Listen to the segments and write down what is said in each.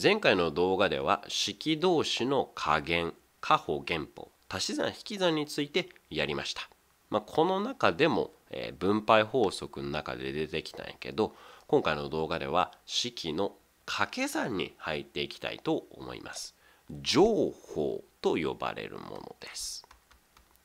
前回の動画では式同士の加減加法減法足し算引き算についてやりました、まあ、この中でも、え分配法則の中で出てきたんやけど今回の動画では式の掛け算に入っていきたいと思います情報と呼ばれるものです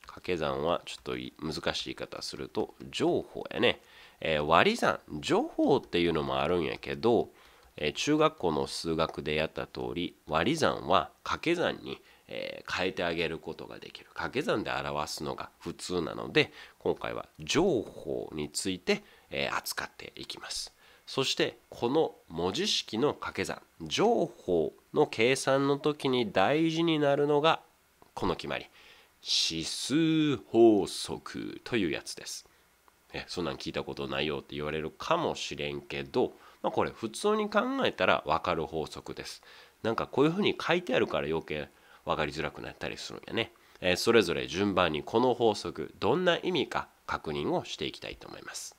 掛け算はちょっと難しい言い方すると情報やね、えー、割り算情報っていうのもあるんやけどえー、中学校の数学でやった通り割り算は掛け算に、えー、変えてあげることができる掛け算で表すのが普通なので今回は情報について、えー、扱っていきますそしてこの文字式の掛け算情報の計算の時に大事になるのがこの決まり指数法則というやつですえそんなん聞いたことないよって言われるかもしれんけど、まあ、これ普通に考えたら分かる法則ですなんかこういうふうに書いてあるから余計分かりづらくなったりするんやね、えそれぞれ順番にこの法則どんな意味か確認をしていきたいと思います、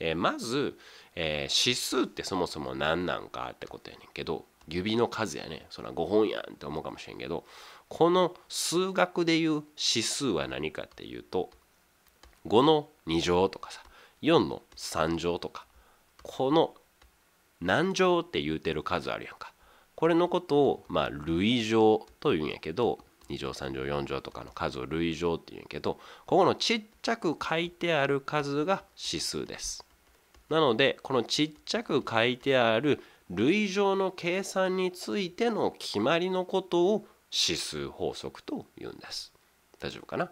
えまず、え指数ってそもそも何なんかってことやねんけど指の数やねそら5本やんって思うかもしれんけどこの数学でいう指数は何かっていうと5の2乗とかさ4の3乗とかこの何乗って言うてる数あるやんかこれのことをまあ類乗と言うんやけど2乗3乗4乗とかの数を類乗って言うんやけどここのちっちゃく書いてある数が指数ですなのでこのちっちゃく書いてある類乗の計算についての決まりのことを指数法則と言うんです大丈夫かな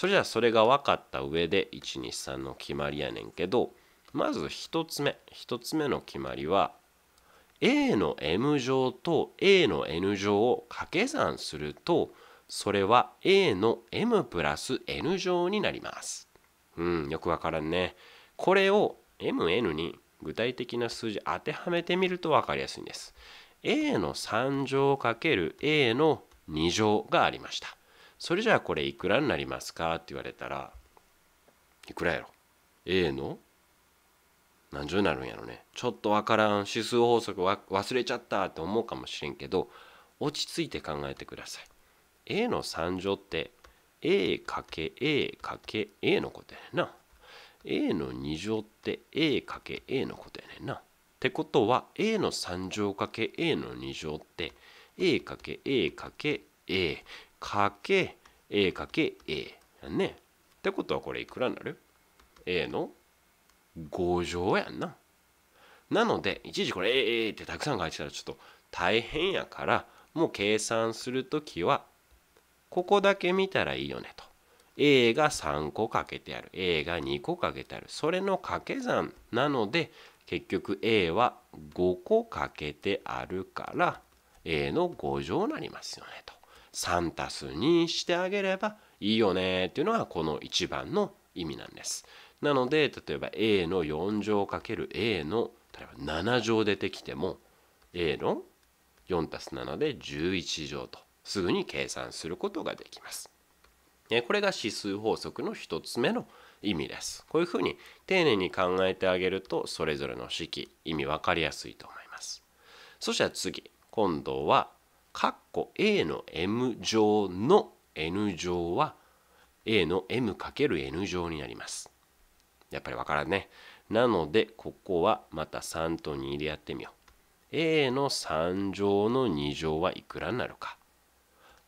それじゃあそれが分かった上で123の決まりやねんけどまず1つ目1つ目の決まりは a の m 乗と a の n 乗を掛け算するとそれは a の m プラス n 乗になります。うん、よくわからんね。これを mn に具体的な数字当てはめてみると分かりやすいんです。a の3乗 ×a の2乗がありました。それじゃあこれいくらになりますかって言われたらいくらやろ ?A の何十になるんやろねちょっとわからん指数法則は忘れちゃったって思うかもしれんけど落ち着いて考えてください A の3乗って A かけ A かけ A のことやねんな A の2乗って A かけ A のことやねんなってことは A の3乗かけ A の2乗って A かけ A かけ A かけ a かけ a やんね。ってことはこれいくらになる ?a の5乗やんな。なので、いちいちこれえ、a ってたくさん書いてたらちょっと大変やから、もう計算するときは、ここだけ見たらいいよねと。a が3個かけてある。a が2個かけてある。それの掛け算なので、結局 a は5個かけてあるから、a の5乗になりますよねと。3たす2してあげればいいよねっていうのがこの一番の意味なんです。なので例えば A の4乗 ×A の例えば7乗出てきても A の4たす7で11乗とすぐに計算することができます。これが指数法則の1つ目の意味です。こういうふうに丁寧に考えてあげるとそれぞれの式意味分かりやすいと思います。そしたら次今度は括弧 a の m 乗の n 乗は a の m かける n 乗になります。やっぱりわからんね。なので、ここはまた3と2でやってみよう。a の3乗の2乗はいくらになるか。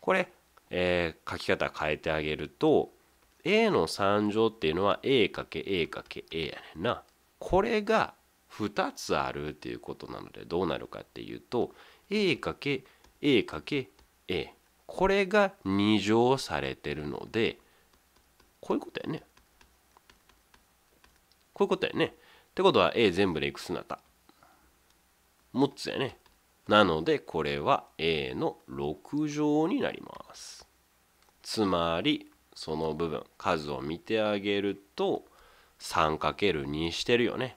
これ、えー、書き方変えてあげると、a の3乗っていうのは a かけ a かけ a やねんな。これが2つあるっていうことなのでどうなるかっていうと a かけ a a×a これが2乗されてるのでこういうことやねこういうことやねってことは a 全部でいく姿。なった6つやねなのでこれは a の6乗になりますつまりその部分数を見てあげると 3×2 してるよね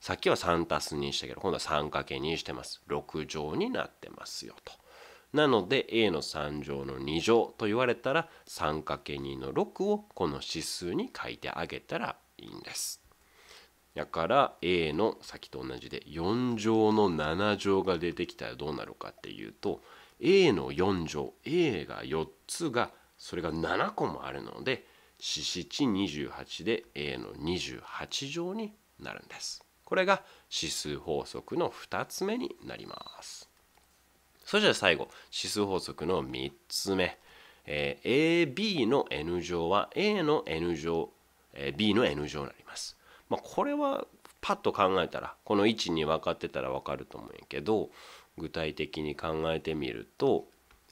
さっきは3 2したけど今度は 3×2 してます6乗になってますよとなので A の3乗の2乗と言われたら 3×2 の6をこの指数に書いてあげたらいいんです。だから A の先と同じで4乗の7乗が出てきたらどうなるかっていうと A の4乗 A が4つがそれが7個もあるので4728で A の28乗になるんです。これが指数法則の2つ目になります。そしじゃ、最後、指数法則の3つ目。えー、AB の N 乗は A の N 乗、えー、B の N 乗になります。まあ、これはパッと考えたら、この位置に分かってたら分かると思うんやけど、具体的に考えてみると、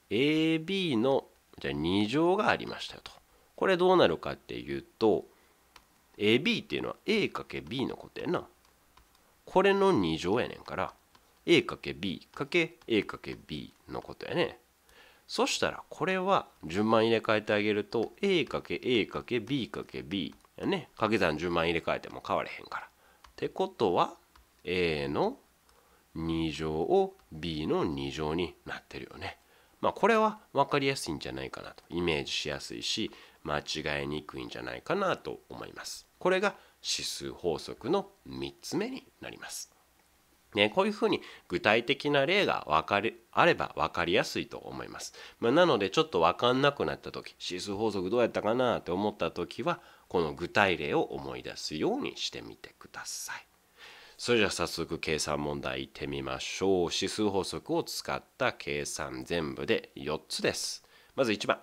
AB のじゃ2乗がありましたよと。これどうなるかっていうと、AB っていうのは A×B のことやな。これの2乗やねんから、a×b×a×b のことやね。そしたらこれは順番入れ替えてあげると a×a×b×b やね。掛け算順番入れ替えても変われへんから。ってことは a の2乗を b の2乗になってるよね。まあこれは分かりやすいんじゃないかなとイメージしやすいし間違えにくいんじゃないかなと思います。これが指数法則の3つ目になります。ね、こういうふうに具体的な例が分かれあれば分かりやすいと思います。まあ、なのでちょっと分かんなくなった時指数法則どうやったかなって思った時はこの具体例を思い出すようにしてみてください。それじゃあ早速計算問題いってみましょう。指数法則を使った計算全部で4つです。まず1番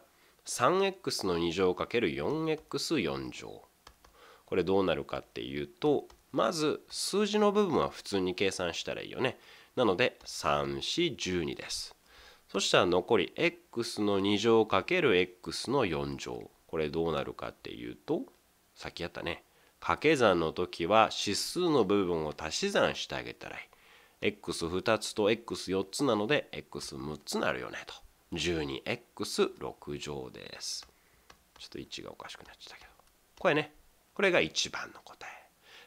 3x の2乗る4 x 4乗。これどうなるかっていうとまず数字の部分は普通に計算したらいいよね。なので3412です。そしたら残り x の2乗る x の4乗。これどうなるかっていうとさっきやったね。掛け算の時は指数の部分を足し算してあげたらいい。x2 つと x4 つなので x6 つなるよねと。12x6 乗です。ちょっと1がおかしくなっちゃったけど。これね。これが1番の答え。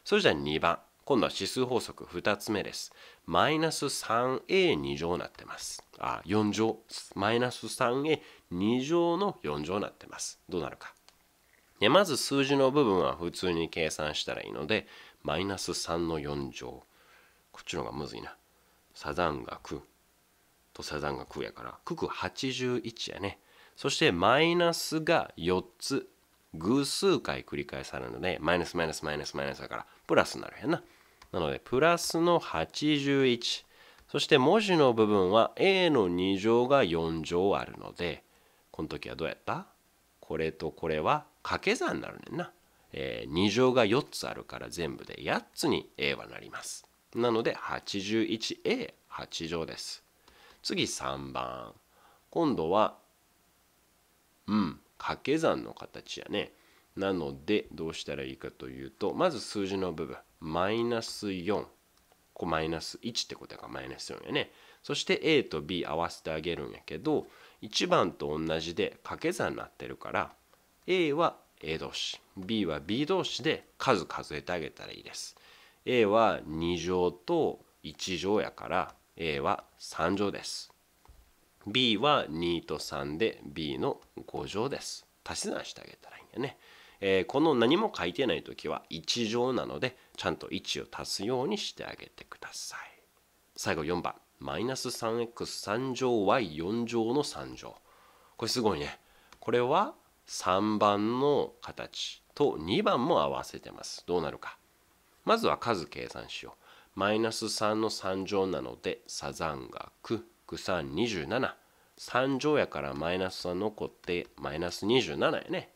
それじゃあ2番今度は指数法則2つ目ですマイナス 3a2 乗になってますあ4乗マイナス 3a2 乗の4乗になってますどうなるかまず数字の部分は普通に計算したらいいのでマイナス3の4乗こっちの方がむずいなサザンが9とサザンが9やから9区81やねそしてマイナスが4つ偶数回繰り返されるのでマイナスマイナスマイナスマイナスだからプラスになるへんななのでプラスの81そして文字の部分は a の2乗が4乗あるのでこの時はどうやったこれとこれは掛け算になるねんな、えー、2乗が4つあるから全部で8つに a はなりますなので 81a8 乗です次3番今度はうん掛け算の形やね。なのでどうしたらいいかというとまず数字の部分マイナス4こマイナス1ってことやからマイナス4やねそして A と B 合わせてあげるんやけど1番と同じで掛け算になってるから A は A 同士 B は B 同士で数数えてあげたらいいです A は2乗と1乗やから A は3乗です B は2と3で B の5乗です。足し算してあげたらいいんだよね。えー、この何も書いてない時は1乗なのでちゃんと1を足すようにしてあげてください。最後4番。マイナス 3x3 乗 y4 乗の3乗。これすごいね。これは3番の形と2番も合わせてます。どうなるか。まずは数計算しよう。マイナス3の3乗なのでサザンが327。3乗やからマイナス3残ってマイナス27やね。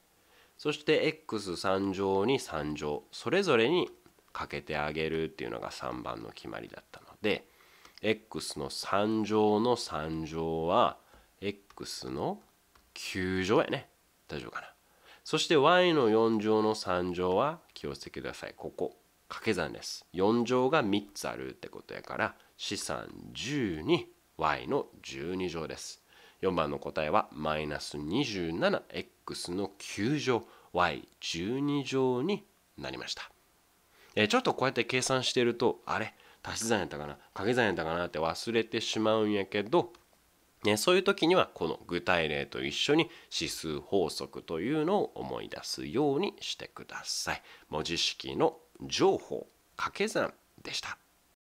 そして x3 乗に3乗それぞれにかけてあげるっていうのが3番の決まりだったので x の3乗の3乗は x の9乗やね。大丈夫かな。そして y の4乗の3乗は気をつけてください。ここ掛け算です。4乗が3つあるってことやから資産1 2 y の12乗です。4番の答えはマイナス 27x の9乗 y12 乗になりました。えちょっとこうやって計算してるとあれ足し算やったかな掛け算やったかなって忘れてしまうんやけど、ね、そういう時にはこの具体例と一緒に指数法則というのを思い出すようにしてください。文字式の情報掛け算でした。